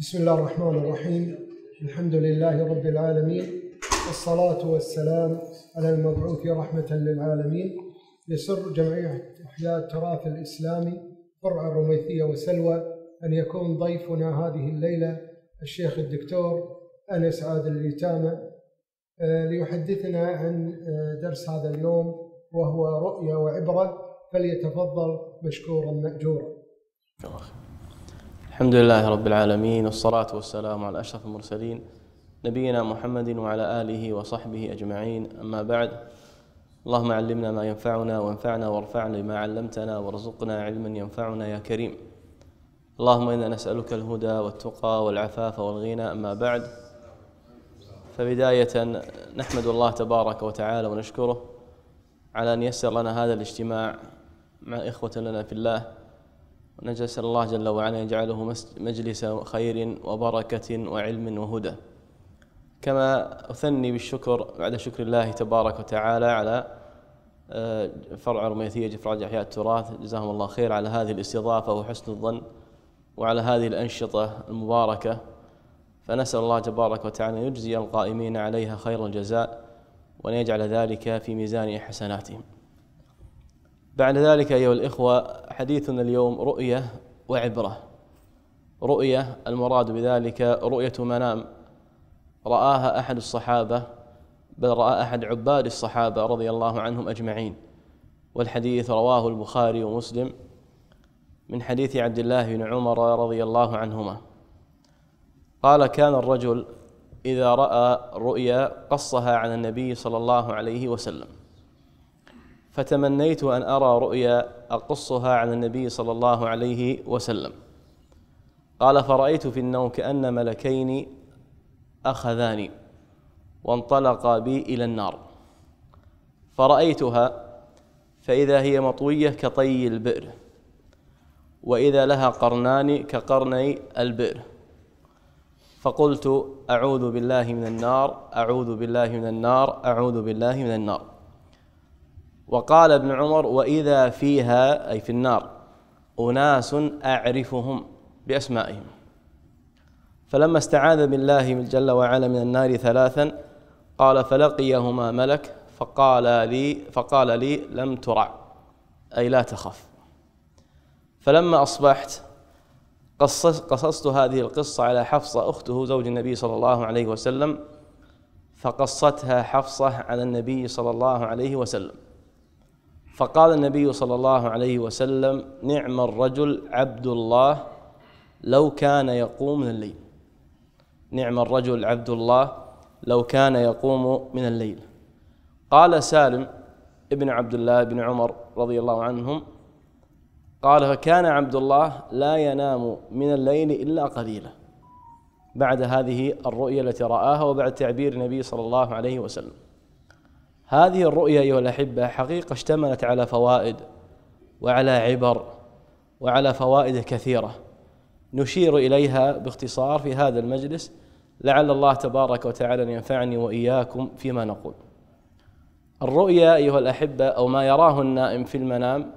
بسم الله الرحمن الرحيم الحمد لله رب العالمين والصلاة والسلام على المبعوث رحمة للعالمين يسر جمعية إحياء التراث الإسلامي فرع الرميثية وسلوى أن يكون ضيفنا هذه الليلة الشيخ الدكتور أنس عادل اليتامى آه، ليحدثنا عن آه، درس هذا اليوم وهو رؤية وعبرة فليتفضل مشكورا مأجورا. الحمد لله رب العالمين والصلاة والسلام على أشرف المرسلين نبينا محمد وعلى آله وصحبه أجمعين أما بعد اللهم علمنا ما ينفعنا وانفعنا وارفعنا بما علمتنا وارزقنا علما ينفعنا يا كريم اللهم إنا نسألك الهدى والتقى والعفاف والغنى أما بعد فبداية نحمد الله تبارك وتعالى ونشكره على أن يسر لنا هذا الاجتماع مع إخوة لنا في الله نسأل الله جل وعلا يجعله مجلس خير وبركة وعلم وهدى كما أثني بالشكر بعد شكر الله تبارك وتعالى على آه، فرع رميثية جفراج أحياء التراث جزاهم الله خير على هذه الاستضافة وحسن الظن وعلى هذه الأنشطة المباركة فنسأل الله تبارك وتعالى أن يجزي القائمين عليها خير الجزاء وأن يجعل ذلك في ميزان حسناتهم بعد ذلك أيها الإخوة حديثنا اليوم رؤية وعبرة رؤية المراد بذلك رؤية منام رآها أحد الصحابة بل رأى أحد عباد الصحابة رضي الله عنهم أجمعين والحديث رواه البخاري ومسلم من حديث عبد الله بن عمر رضي الله عنهما قال كان الرجل إذا رأى رؤيا قصها عن النبي صلى الله عليه وسلم فتمنيت أن أرى رؤيا أقصها عن النبي صلى الله عليه وسلم قال فرأيت في النوم كأن ملكين أخذاني وانطلقا بي إلى النار فرأيتها فإذا هي مطوية كطي البئر وإذا لها قرنان كقرني البئر فقلت أعوذ بالله من النار أعوذ بالله من النار أعوذ بالله من النار وقال ابن عمر وإذا فيها أي في النار أناس أعرفهم بأسمائهم فلما استعاذ بالله من جل وعلا من النار ثلاثا قال فلقيهما ملك فقال لي فقال لي لم ترع أي لا تخف فلما أصبحت قصص قصصت هذه القصة على حفصة أخته زوج النبي صلى الله عليه وسلم فقصتها حفصة على النبي صلى الله عليه وسلم فقال النبي صلى الله عليه وسلم نعم الرجل عبد الله لو كان يقوم من الليل نعم الرجل عبد الله لو كان يقوم من الليل قال سالم ابن عبد الله بن عمر رضي الله عنهم قال فكان عبد الله لا ينام من الليل الا قليلا بعد هذه الرؤيا التي رآها وبعد تعبير النبي صلى الله عليه وسلم هذه الرؤيا أيها الأحبة حقيقة اشتملت على فوائد وعلى عبر وعلى فوائد كثيرة نشير إليها باختصار في هذا المجلس لعل الله تبارك وتعالى أن ينفعني وإياكم فيما نقول الرؤيا أيها الأحبة أو ما يراه النائم في المنام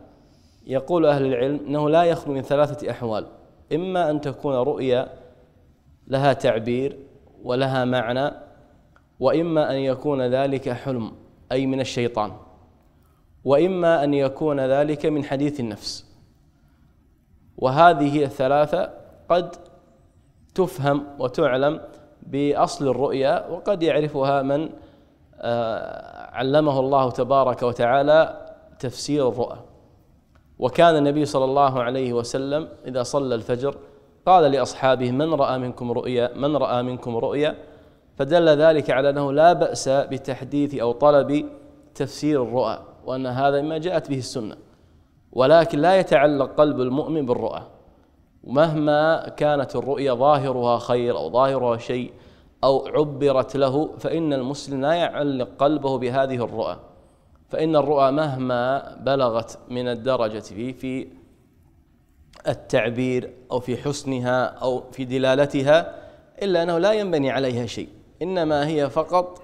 يقول أهل العلم أنه لا يخلو من ثلاثة أحوال إما أن تكون رؤيا لها تعبير ولها معنى وإما أن يكون ذلك حلم أي من الشيطان وإما أن يكون ذلك من حديث النفس وهذه الثلاثة قد تفهم وتعلم بأصل الرؤيا وقد يعرفها من آه، علمه الله تبارك وتعالى تفسير الرؤى وكان النبي صلى الله عليه وسلم إذا صلى الفجر قال لأصحابه من رأى منكم رؤيا من رأى منكم رؤيا فدل ذلك على أنه لا بأس بتحديث أو طلب تفسير الرؤى وأن هذا مما جاءت به السنة ولكن لا يتعلق قلب المؤمن بالرؤى مهما كانت الرؤيا ظاهرها خير أو ظاهرها شيء أو عبرت له فإن المسلم لا يعلق قلبه بهذه الرؤى فإن الرؤى مهما بلغت من الدرجة في في التعبير أو في حسنها أو في دلالتها إلا أنه لا ينبني عليها شيء إنما هي فقط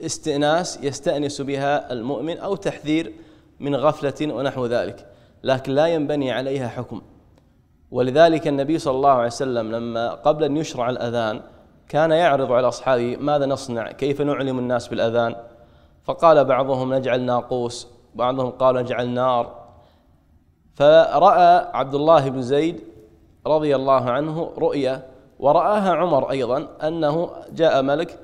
استئناس يستأنس بها المؤمن أو تحذير من غفلة ونحو ذلك لكن لا ينبني عليها حكم ولذلك النبي صلى الله عليه وسلم لما قبل أن يشرع الأذان كان يعرض على أصحابه ماذا نصنع كيف نعلم الناس بالأذان فقال بعضهم نجعل ناقوس بعضهم قال نجعل نار فرأى عبد الله بن زيد رضي الله عنه رؤيا ورآها عمر أيضا أنه جاء ملك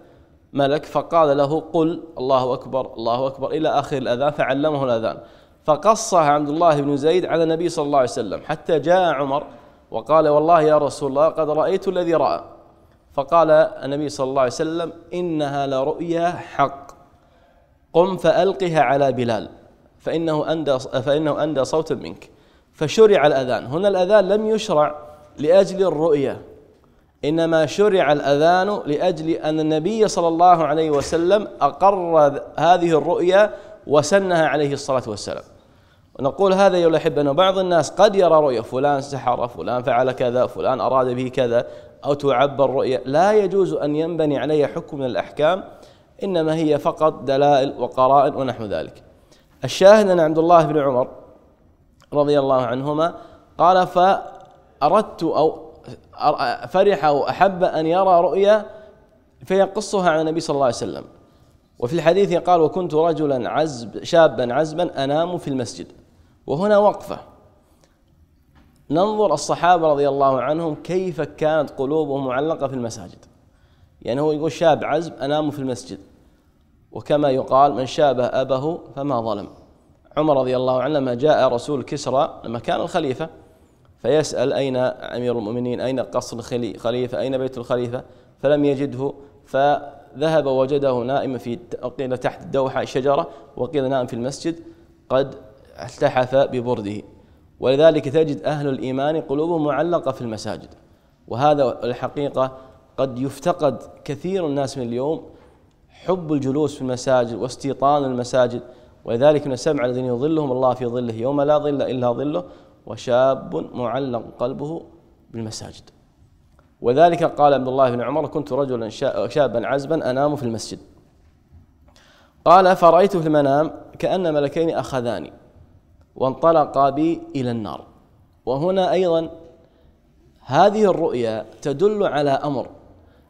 ملك فقال له قل الله أكبر الله أكبر إلى آخر الأذان فعلمه الأذان فقصها عبد الله بن زيد على النبي صلى الله عليه وسلم حتى جاء عمر وقال والله يا رسول الله قد رأيت الذي رأى فقال النبي صلى الله عليه وسلم إنها لرؤيا حق قم فألقها على بلال فإنه أندى فإنه أندى صوتا منك فشرع الأذان هنا الأذان لم يشرع لأجل الرؤيا إنما شرع الأذان لأجل أن النبي صلى الله عليه وسلم أقر هذه الرؤيا وسنها عليه الصلاة والسلام ونقول هذا يا الأحبة أن بعض الناس قد يرى رؤيا فلان سحر فلان فعل كذا فلان أراد به كذا أو تعبر رؤيا لا يجوز أن ينبني عليها حكم من الأحكام إنما هي فقط دلائل وقرائن ونحو ذلك الشاهد أن عبد الله بن عمر رضي الله عنهما قال فأردت أو فرح أو أحب أن يرى رؤيا فيقصها على النبي صلى الله عليه وسلم وفي الحديث قال وكنت رجلا عزب شابا عزبا أنام في المسجد وهنا وقفة ننظر الصحابة رضي الله عنهم كيف كانت قلوبهم معلقة في المساجد يعني هو يقول شاب عزب أنام في المسجد وكما يقال من شابه أبه فما ظلم عمر رضي الله عنه لما جاء رسول كسرى لما كان الخليفة فيسأل أين أمير المؤمنين أين قصر الخليفة أين بيت الخليفة فلم يجده فذهب وجده نائما في قيل تحت الدوحة شجرة وقيل نائم في المسجد قد التحف ببرده ولذلك تجد أهل الإيمان قلوبهم معلقة في المساجد وهذا الحقيقة قد يفتقد كثير الناس من اليوم حب الجلوس في المساجد واستيطان المساجد ولذلك من السبع الذين يظلهم الله في ظله يوم لا ظل إلا ظله وشاب معلق قلبه بالمساجد وذلك قال عبد الله بن عمر كنت رجلا شابا عزبا أنام في المسجد قال فرأيت في المنام كأن ملكين أخذاني وانطلقا بي إلى النار وهنا أيضا هذه الرؤيا تدل على أمر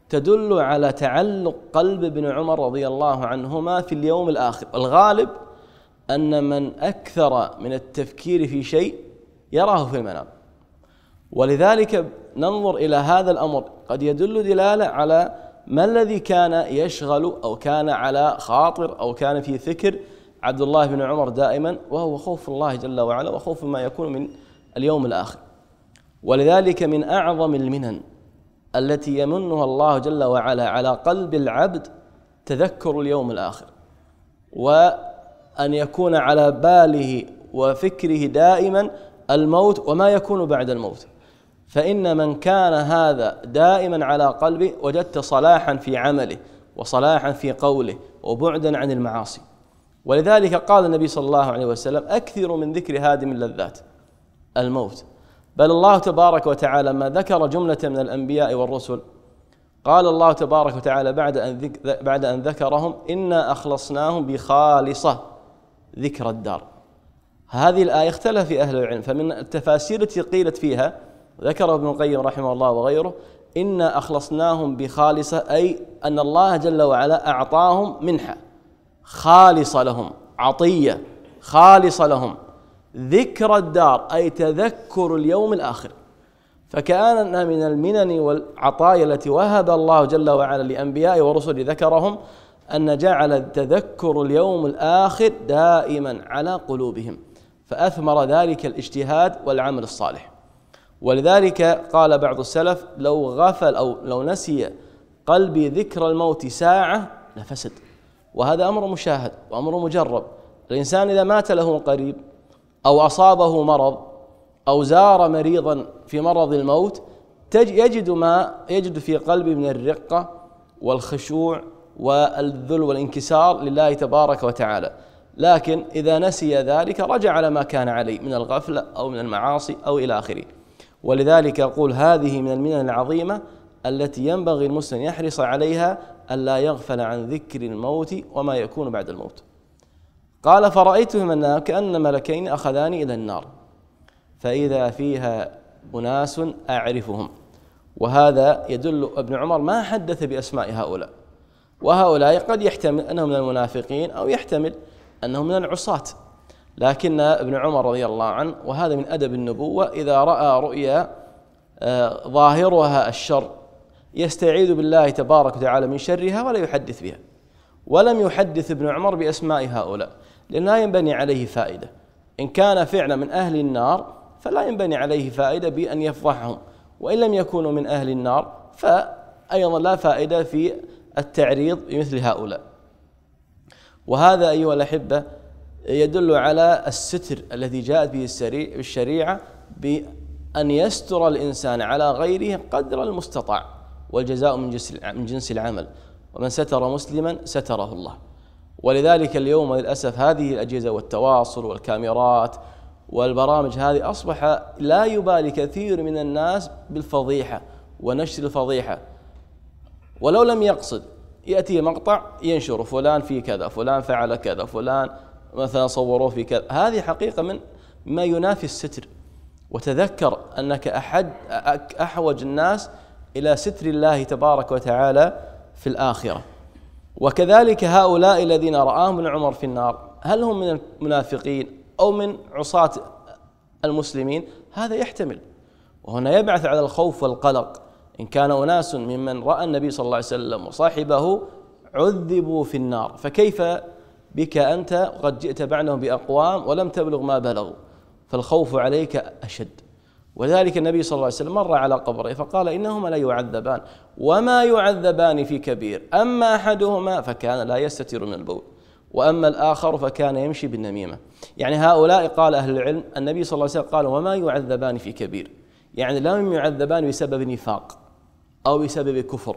تدل على تعلق قلب ابن عمر رضي الله عنهما في اليوم الآخر الغالب أن من أكثر من التفكير في شيء يراه في المنام ولذلك ننظر إلى هذا الأمر قد يدل دلالة على ما الذي كان يشغل أو كان على خاطر أو كان في فكر عبد الله بن عمر دائما وهو خوف الله جل وعلا وخوف ما يكون من اليوم الآخر ولذلك من أعظم المنن التي يمنها الله جل وعلا على قلب العبد تذكر اليوم الآخر وأن يكون على باله وفكره دائما الموت وما يكون بعد الموت فإن من كان هذا دائما على قلبه وجدت صلاحا في عمله وصلاحا في قوله وبعدا عن المعاصي ولذلك قال النبي صلى الله عليه وسلم أكثر من ذكر هادم اللذات الموت بل الله تبارك وتعالى ما ذكر جملة من الأنبياء والرسل قال الله تبارك وتعالى بعد أن بعد أن ذكرهم إنا أخلصناهم بخالصة ذكر الدار هذه الآية اختلف في أهل العلم فمن التفاسير التي قيلت فيها ذكر ابن القيم رحمه الله وغيره إنا أخلصناهم بخالصة أي أن الله جل وعلا أعطاهم منحة خالصة لهم عطية خالصة لهم ذكر الدار أي تذكر اليوم الآخر فكان من المنن والعطايا التي وهب الله جل وعلا لأنبيائه ورسله ذكرهم أن جعل تذكر اليوم الآخر دائما على قلوبهم فأثمر ذلك الاجتهاد والعمل الصالح ولذلك قال بعض السلف لو غفل أو لو نسي قلبي ذكر الموت ساعة لفسد وهذا أمر مشاهد وأمر مجرب الإنسان إذا مات له قريب أو أصابه مرض أو زار مريضا في مرض الموت يجد ما يجد في قلبه من الرقة والخشوع والذل والانكسار لله تبارك وتعالى لكن إذا نسي ذلك رجع على ما كان عليه من الغفلة أو من المعاصي أو إلى آخره ولذلك أقول هذه من المنن العظيمة التي ينبغي المسلم يحرص عليها ألا يغفل عن ذكر الموت وما يكون بعد الموت قال فرأيتهما كأن ملكين أخذاني إلى النار فإذا فيها أناس أعرفهم وهذا يدل ابن عمر ما حدث بأسماء هؤلاء وهؤلاء قد يحتمل أنهم من المنافقين أو يحتمل أنه من العصاة لكن ابن عمر رضي الله عنه وهذا من أدب النبوة إذا رأى رؤيا آه، ظاهرها الشر يستعيذ بالله تبارك وتعالى من شرها ولا يحدث بها ولم يحدث ابن عمر بأسماء هؤلاء لأن لا ينبني عليه فائدة إن كان فعلا من أهل النار فلا ينبني عليه فائدة بأن يفضحهم وإن لم يكونوا من أهل النار فأيضا لا فائدة في التعريض بمثل هؤلاء وهذا أيها الأحبة يدل على الستر الذي جاءت به الشريعة بأن يستر الإنسان على غيره قدر المستطاع والجزاء من جنس العمل ومن ستر مسلما ستره الله ولذلك اليوم للأسف هذه الأجهزة والتواصل والكاميرات والبرامج هذه أصبح لا يبالي كثير من الناس بالفضيحة ونشر الفضيحة ولو لم يقصد يأتي مقطع ينشر فلان في كذا فلان فعل كذا فلان مثلا صوروه في كذا هذه حقيقة من ما ينافي الستر وتذكر أنك أحد أحوج الناس إلى ستر الله تبارك وتعالى في الآخرة وكذلك هؤلاء الذين رآهم ابن عمر في النار هل هم من المنافقين أو من عصاة المسلمين هذا يحتمل وهنا يبعث على الخوف والقلق إن كان أناس ممن رأى النبي صلى الله عليه وسلم وصاحبه عذبوا في النار فكيف بك أنت وقد جئت بعدهم بأقوام ولم تبلغ ما بلغوا فالخوف عليك أشد ولذلك النبي صلى الله عليه وسلم مر على قبره فقال إنهما لا يعذبان وما يعذبان في كبير أما أحدهما فكان لا يستتر من البول وأما الآخر فكان يمشي بالنميمة يعني هؤلاء قال أهل العلم النبي صلى الله عليه وسلم قال وما يعذبان في كبير يعني لم يعذبان بسبب نفاق أو بسبب كفر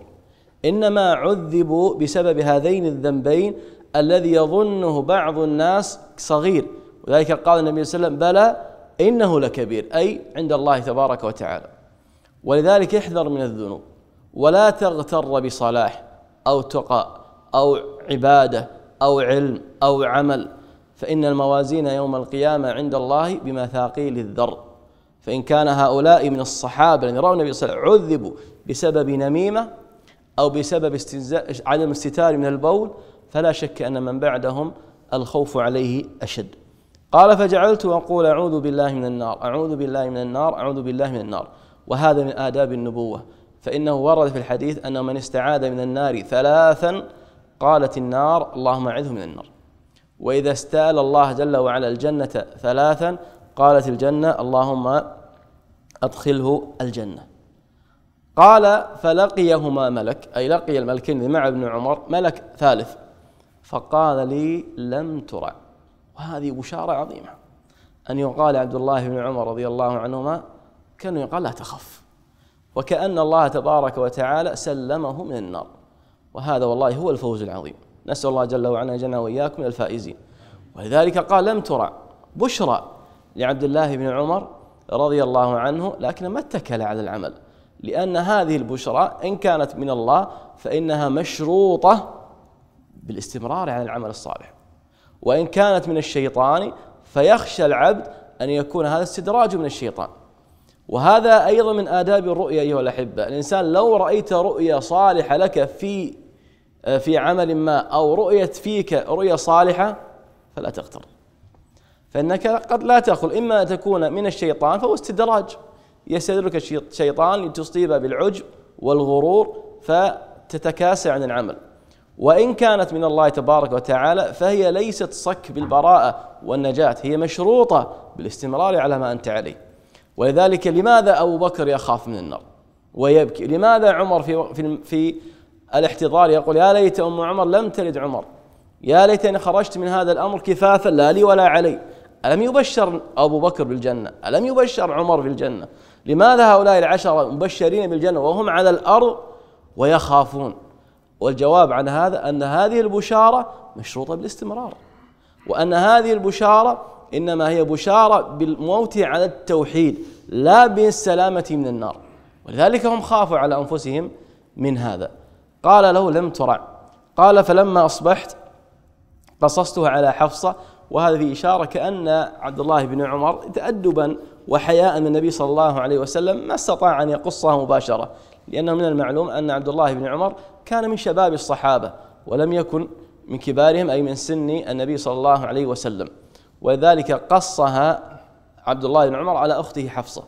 إنما عذبوا بسبب هذين الذنبين الذي يظنه بعض الناس صغير ولذلك قال النبي صلى الله عليه وسلم بلى إنه لكبير أي عند الله تبارك وتعالى ولذلك احذر من الذنوب ولا تغتر بصلاح أو تقى أو عبادة أو علم أو عمل فإن الموازين يوم القيامة عند الله بمثاقيل الذر فإن كان هؤلاء من الصحابة الذين رأوا النبي صلى الله عليه وسلم عذبوا بسبب نميمة أو بسبب عدم استتار من البول فلا شك أن من بعدهم الخوف عليه أشد قال فجعلت أقول أعوذ بالله من النار أعوذ بالله من النار أعوذ بالله من النار وهذا من آداب النبوة فإنه ورد في الحديث أن من استعاذ من النار ثلاثا قالت النار اللهم أعذه من النار وإذا استال الله جل وعلا الجنة ثلاثا قالت الجنة اللهم أدخله الجنة قال فلقيهما ملك أي لقي الملكين مع ابن عمر ملك ثالث فقال لي لم ترع وهذه بشارة عظيمة أن يقال عبد الله بن عمر رضي الله عنهما كان يقال لا تخف وكأن الله تبارك وتعالى سلمه من النار وهذا والله هو الفوز العظيم نسأل الله جل وعلا يجعلنا وإياكم من الفائزين ولذلك قال لم ترع بشرى لعبد الله بن عمر رضي الله عنه لكن ما اتكل على العمل لأن هذه البشرى إن كانت من الله فإنها مشروطة بالاستمرار على العمل الصالح وإن كانت من الشيطان فيخشى العبد أن يكون هذا استدراج من الشيطان وهذا أيضا من آداب الرؤيا أيها الأحبة الإنسان لو رأيت رؤيا صالحة لك في في عمل ما أو رؤية فيك رؤيا صالحة فلا تغتر فإنك قد لا تأخذ إما أن تكون من الشيطان فهو استدراج يستدرك الشيطان لتصيب بالعجب والغرور فتتكاسى عن العمل وإن كانت من الله تبارك وتعالى فهي ليست صك بالبراءة والنجاة هي مشروطة بالاستمرار على ما أنت عليه ولذلك لماذا أبو بكر يخاف من النار ويبكي لماذا عمر في, في, في الاحتضار يقول يا ليت أم عمر لم تلد عمر يا ليتني خرجت من هذا الأمر كفافا لا لي ولا علي ألم يبشر أبو بكر بالجنة ألم يبشر عمر بالجنة لماذا هؤلاء العشرة مبشرين بالجنة وهم على الأرض ويخافون والجواب عن هذا أن هذه البشارة مشروطة بالاستمرار وأن هذه البشارة إنما هي بشارة بالموت على التوحيد لا بالسلامة من النار ولذلك هم خافوا على أنفسهم من هذا قال له لم ترع قال فلما أصبحت قصصته على حفصة وهذه إشارة كأن عبد الله بن عمر تأدبا وحياء من النبي صلى الله عليه وسلم ما استطاع أن يقصها مباشرة لأنه من المعلوم أن عبد الله بن عمر كان من شباب الصحابة ولم يكن من كبارهم أي من سن النبي صلى الله عليه وسلم ولذلك قصها عبد الله بن عمر على أخته حفصة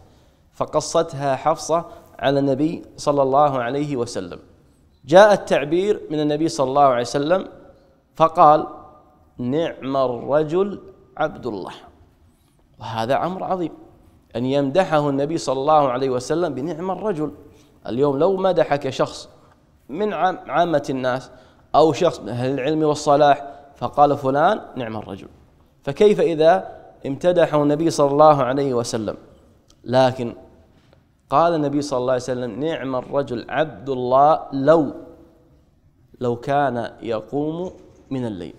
فقصتها حفصة على النبي صلى الله عليه وسلم جاء التعبير من النبي صلى الله عليه وسلم فقال نعم الرجل عبد الله وهذا امر عظيم ان يمدحه النبي صلى الله عليه وسلم بنعم الرجل اليوم لو مدحك شخص من عامه الناس او شخص من اهل العلم والصلاح فقال فلان نعم الرجل فكيف اذا امتدحه النبي صلى الله عليه وسلم لكن قال النبي صلى الله عليه وسلم نعم الرجل عبد الله لو لو كان يقوم من الليل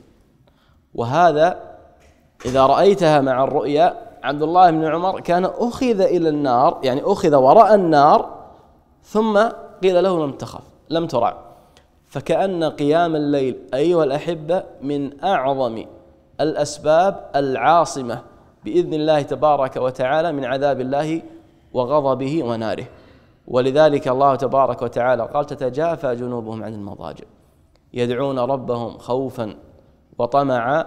وهذا إذا رأيتها مع الرؤيا عبد الله بن عمر كان أخذ إلى النار يعني أخذ وراء النار ثم قيل له لم تخف لم ترع فكأن قيام الليل أيها الأحبة من أعظم الأسباب العاصمة بإذن الله تبارك وتعالى من عذاب الله وغضبه وناره ولذلك الله تبارك وتعالى قال تتجافى جنوبهم عن المضاجع يدعون ربهم خوفا وطمعا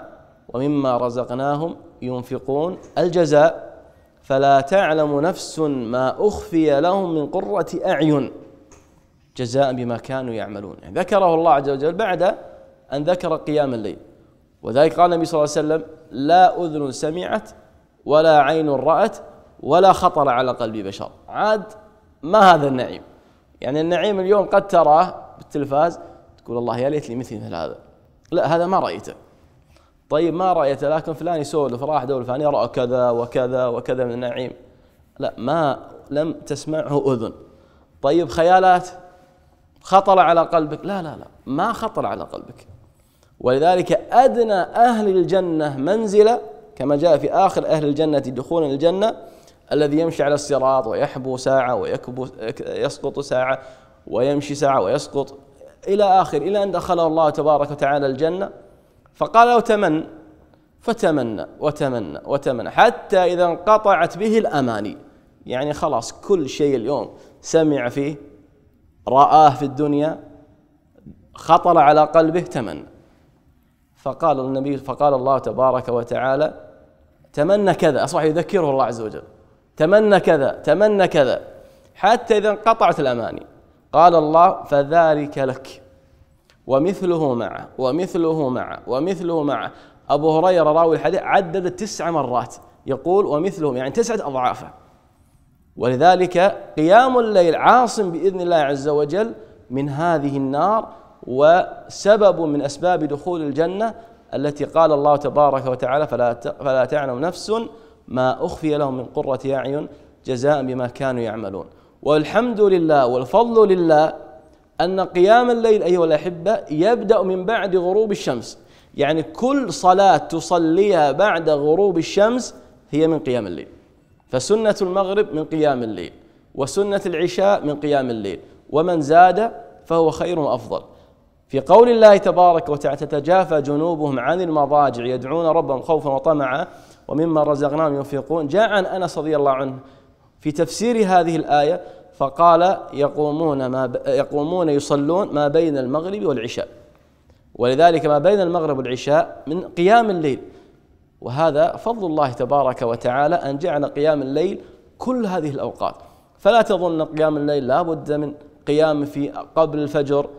ومما رزقناهم ينفقون الجزاء فلا تعلم نفس ما أخفي لهم من قرة أعين جزاء بما كانوا يعملون يعني ذكره الله عز وجل بعد أن ذكر قيام الليل وذلك قال النبي صلى الله عليه وسلم لا أذن سمعت ولا عين رأت ولا خطر على قلب بشر عاد ما هذا النعيم يعني النعيم اليوم قد تراه بالتلفاز تقول الله يا ليتني مثل مثل هذا لا هذا ما رأيته طيب ما رأيته لكن فلان يسولف راح دول فلان يرى كذا وكذا وكذا من النعيم لا ما لم تسمعه أذن طيب خيالات خطر على قلبك لا لا لا ما خطر على قلبك ولذلك أدنى أهل الجنة منزلة كما جاء في آخر أهل الجنة دخولا الجنة الذي يمشي على الصراط ويحبو ساعة ويكبو يسقط ساعة ويمشي ساعة ويسقط إلى آخر إلى أن دخله الله تبارك وتعالى الجنة فقال له تمن فتمنى وتمنى وتمنى حتى إذا انقطعت به الأماني يعني خلاص كل شيء اليوم سمع فيه رآه في الدنيا خطر على قلبه تمنى فقال النبي فقال الله تبارك وتعالى تمنى كذا أصبح يذكره الله عز وجل تمنى كذا تمنى كذا حتى إذا انقطعت الأماني قال الله فذلك لك ومثله معه ومثله معه ومثله معه أبو هريرة راوي الحديث عدد تسع مرات يقول ومثله يعني تسعة أضعافه ولذلك قيام الليل عاصم بإذن الله عز وجل من هذه النار وسبب من أسباب دخول الجنة التي قال الله تبارك وتعالى فلا فلا تعلم نفس ما أخفي لهم من قرة أعين جزاء بما كانوا يعملون والحمد لله والفضل لله أن قيام الليل أيها الأحبة يبدأ من بعد غروب الشمس يعني كل صلاة تصليها بعد غروب الشمس هي من قيام الليل فسنة المغرب من قيام الليل وسنة العشاء من قيام الليل ومن زاد فهو خير وأفضل في قول الله تبارك وتعالى تتجافى جنوبهم عن المضاجع يدعون ربهم خوفا وطمعا ومما رزقناهم ينفقون جاء عن أنس رضي الله عنه في تفسير هذه الآية فقال يقومون ما يقومون يصلون ما بين المغرب والعشاء ولذلك ما بين المغرب والعشاء من قيام الليل وهذا فضل الله تبارك وتعالى ان جعل قيام الليل كل هذه الاوقات فلا تظن قيام الليل لا بد من قيام في قبل الفجر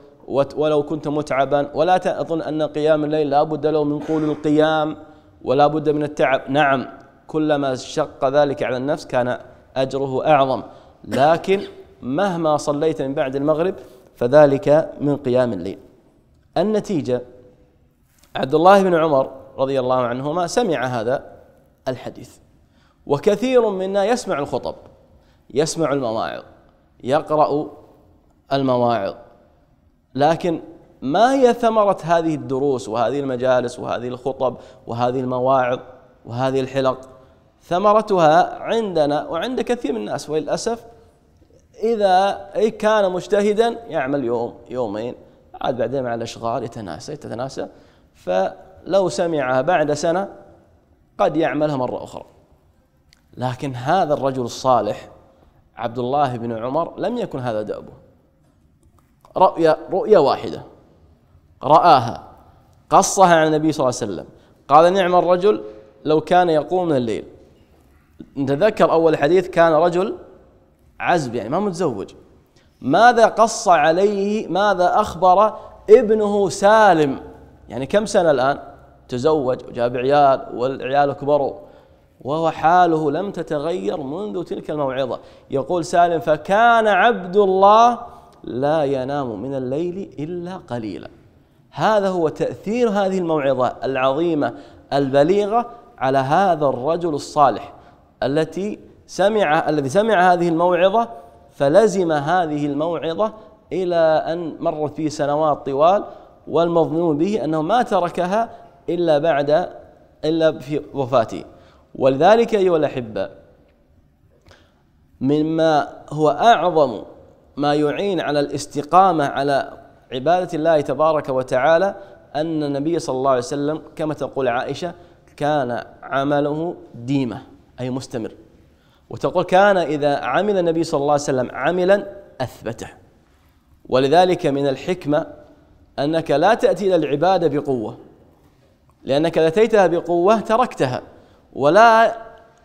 ولو كنت متعبا ولا تظن ان قيام الليل لا بد له من طول القيام ولا بد من التعب نعم كلما شق ذلك على النفس كان اجره اعظم لكن مهما صليت من بعد المغرب فذلك من قيام الليل النتيجة عبد الله بن عمر رضي الله عنهما سمع هذا الحديث وكثير منا يسمع الخطب يسمع المواعظ يقرأ المواعظ لكن ما هي ثمرة هذه الدروس وهذه المجالس وهذه الخطب وهذه المواعظ وهذه الحلق ثمرتها عندنا وعند كثير من الناس وللأسف إذا إيه كان مجتهدا يعمل يوم يومين عاد بعدين مع الأشغال يتناسى يتناسى فلو سمعها بعد سنة قد يعملها مرة أخرى لكن هذا الرجل الصالح عبد الله بن عمر لم يكن هذا دأبه رؤيا رؤيا واحدة رآها قصها عن النبي صلى الله عليه وسلم قال نعم الرجل لو كان يقوم من الليل نتذكر أول حديث كان رجل عزب يعني ما متزوج ماذا قص عليه ماذا أخبر ابنه سالم يعني كم سنة الآن تزوج وجاب عيال والعيال كبروا وهو حاله لم تتغير منذ تلك الموعظة يقول سالم فكان عبد الله لا ينام من الليل إلا قليلا هذا هو تأثير هذه الموعظة العظيمة البليغة على هذا الرجل الصالح التي سمع الذي سمع هذه الموعظة فلزم هذه الموعظة إلى أن مرت فيه سنوات طوال والمظنون به أنه ما تركها إلا بعد إلا في وفاته ولذلك أيها الأحبة مما هو أعظم ما يعين على الاستقامة على عبادة الله تبارك وتعالى أن النبي صلى الله عليه وسلم كما تقول عائشة كان عمله ديمة أي مستمر وتقول كان إذا عمل النبي صلى الله عليه وسلم عملا أثبته ولذلك من الحكمة أنك لا تأتي إلى العبادة بقوة لأنك إذا أتيتها بقوة تركتها ولا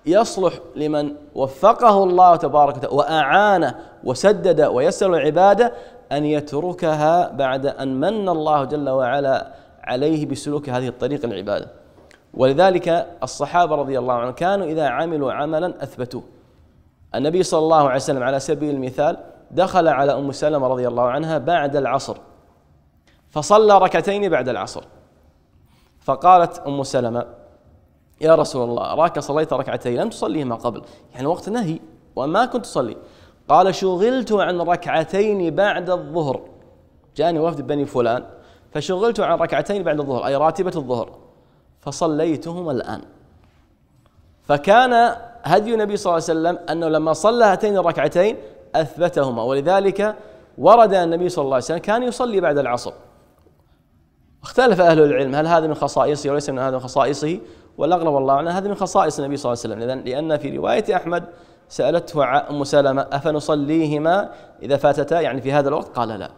يصلح لمن وفقه الله تبارك وتعالى وأعانه وسدد ويسر العبادة أن يتركها بعد أن من الله جل وعلا عليه بسلوك هذه الطريق العبادة ولذلك الصحابة رضي الله عنهم كانوا إذا عملوا عملا أثبتوه النبي صلى الله عليه وسلم على سبيل المثال دخل على ام سلمه رضي الله عنها بعد العصر فصلى ركعتين بعد العصر فقالت ام سلمه يا رسول الله اراك صليت ركعتين لم تصليهما قبل يعني وقت نهي وما كنت تصلي قال شغلت عن ركعتين بعد الظهر جاني وفد بني فلان فشغلت عن ركعتين بعد الظهر اي راتبه الظهر فصليتهما الان فكان هدي النبي صلى الله عليه وسلم أنه لما صلى هاتين الركعتين أثبتهما ولذلك ورد النبي صلى الله عليه وسلم كان يصلي بعد العصر اختلف أهل العلم هل هذا من خصائصه وليس من هذا من خصائصه والأغلب والله أعلم هذا من خصائص النبي صلى الله عليه وسلم لأن في رواية أحمد سألته أم سلمة أفنصليهما إذا فاتتا يعني في هذا الوقت قال لا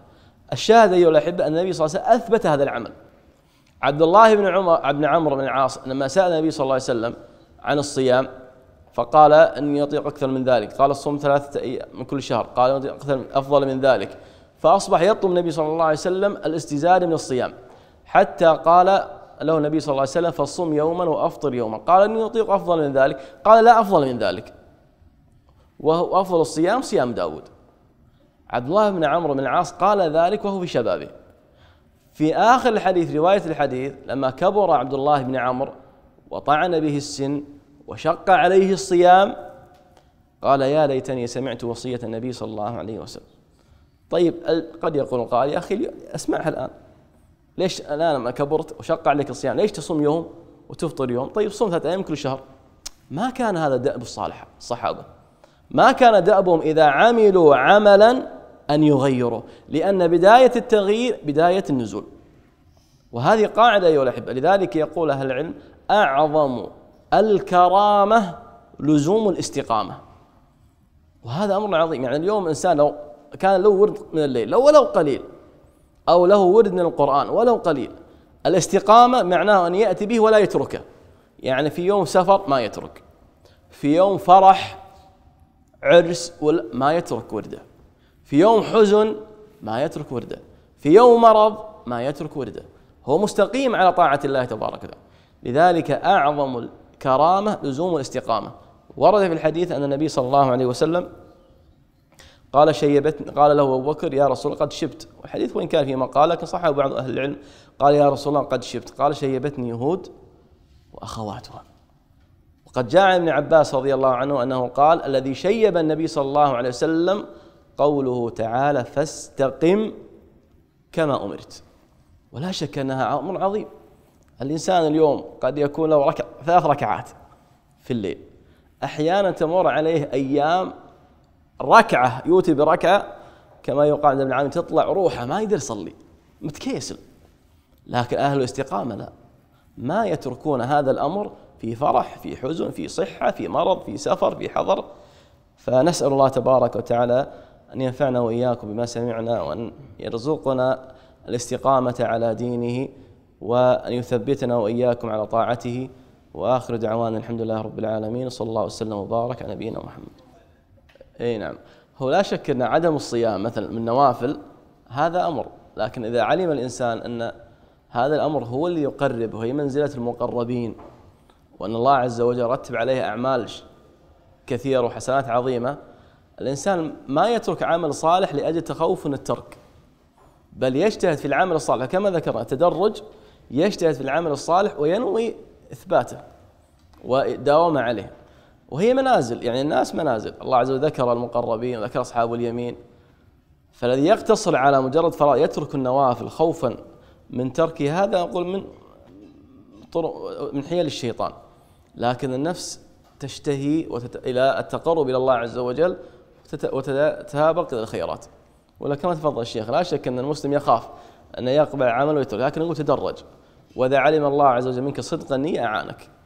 الشاهد أيها الأحبة أن النبي صلى الله عليه وسلم أثبت هذا العمل عبد الله بن عمر بن عمرو بن العاص لما سأل النبي صلى الله عليه وسلم عن الصيام فقال أني أطيق أكثر من ذلك قال الصوم ثلاثة أيام من كل شهر قال أطيق أكثر من أفضل من ذلك فأصبح يطلب النبي صلى الله عليه وسلم الاستزادة من الصيام حتى قال له النبي صلى الله عليه وسلم فصم يوما وأفطر يوما قال أني أطيق أفضل من ذلك قال لا أفضل من ذلك وهو أفضل الصيام صيام داود عبد الله بن عمرو بن العاص قال ذلك وهو في شبابه في آخر الحديث رواية الحديث لما كبر عبد الله بن عمرو وطعن به السن وشق عليه الصيام قال يا ليتني سمعت وصية النبي صلى الله عليه وسلم طيب قد يقول قال يا أخي أسمعها الآن ليش الآن لما كبرت وشق عليك الصيام ليش تصوم يوم وتفطر يوم طيب صوم ثلاثة أيام كل شهر ما كان هذا دأب الصالحة الصحابة ما كان دأبهم إذا عملوا عملا أن يغيروا لأن بداية التغيير بداية النزول وهذه قاعدة أيها الأحبة لذلك يقول أهل العلم أعظم الكرامة لزوم الاستقامة وهذا أمر عظيم يعني اليوم الإنسان لو كان له ورد من الليل لو ولو قليل أو له ورد من القرآن ولو قليل الاستقامة معناه أن يأتي به ولا يتركه يعني في يوم سفر ما يترك في يوم فرح عرس ما يترك ورده في يوم حزن ما يترك ورده في يوم مرض ما يترك ورده هو مستقيم على طاعة الله تبارك وتعالى لذلك أعظم الكرامة لزوم الاستقامة ورد في الحديث أن النبي صلى الله عليه وسلم قال شيبت قال له أبو بكر يا رسول الله قد شبت والحديث وإن كان في مقال لكن صح بعض أهل العلم قال يا رسول الله قد شبت قال شيبتني يهود وأخواتها وقد جاء عن ابن عباس رضي الله عنه أنه قال الذي شيب النبي صلى الله عليه وسلم قوله تعالى فاستقم كما أمرت ولا شك أنها أمر عظيم الإنسان اليوم قد يكون له ركع ثلاث ركعات في الليل أحيانا تمر عليه أيام ركعة يؤتي بركعة كما يقال عند ابن عامر تطلع روحه ما يقدر يصلي متكيسل لكن أهل الاستقامة لا ما يتركون هذا الأمر في فرح في حزن في صحة في مرض في سفر في حضر فنسأل الله تبارك وتعالى أن ينفعنا وإياكم بما سمعنا وأن يرزقنا الاستقامة على دينه وأن يثبتنا وإياكم على طاعته واخر دعوانا الحمد لله رب العالمين صلى الله وسلم وبارك على نبينا محمد. اي نعم هو لا شك ان عدم الصيام مثلا من نوافل هذا امر لكن اذا علم الانسان ان هذا الامر هو اللي يقرب وهي منزله المقربين وان الله عز وجل رتب عليه اعمال كثيره وحسنات عظيمه الانسان ما يترك عمل صالح لاجل تخوف من الترك بل يجتهد في العمل الصالح كما ذكرنا تدرج يجتهد في العمل الصالح وينوي إثباته وداوم عليه وهي منازل يعني الناس منازل الله عز وجل ذكر المقربين وذكر أصحاب اليمين فالذي يقتصر على مجرد فراغ يترك النوافل خوفا من ترك هذا نقول من طرق من حيل الشيطان لكن النفس تشتهي وتت... إلى التقرب إلى الله عز وجل وتت... وتتسابق إلى الخيرات ولكن كما تفضل الشيخ لا شك أن المسلم يخاف أن يقبل عمله ويترك لكن نقول تدرج واذا علم الله عز وجل منك صدق النيه اعانك